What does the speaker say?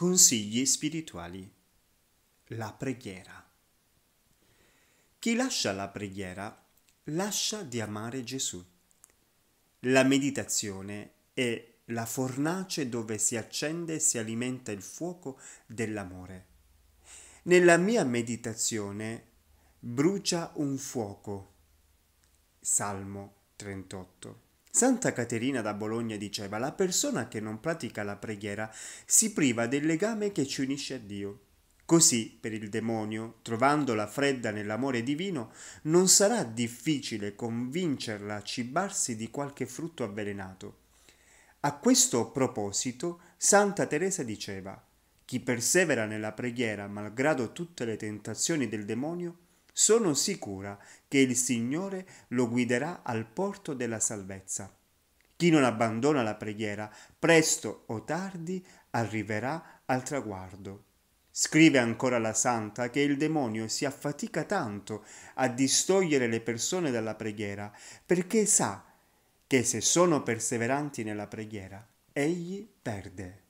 Consigli spirituali. La preghiera. Chi lascia la preghiera lascia di amare Gesù. La meditazione è la fornace dove si accende e si alimenta il fuoco dell'amore. Nella mia meditazione brucia un fuoco. Salmo 38. Santa Caterina da Bologna diceva la persona che non pratica la preghiera si priva del legame che ci unisce a Dio. Così, per il demonio, trovandola fredda nell'amore divino, non sarà difficile convincerla a cibarsi di qualche frutto avvelenato. A questo proposito, Santa Teresa diceva Chi persevera nella preghiera malgrado tutte le tentazioni del demonio, sono sicura che il Signore lo guiderà al porto della salvezza. Chi non abbandona la preghiera, presto o tardi arriverà al traguardo. Scrive ancora la santa che il demonio si affatica tanto a distogliere le persone dalla preghiera perché sa che se sono perseveranti nella preghiera, egli perde.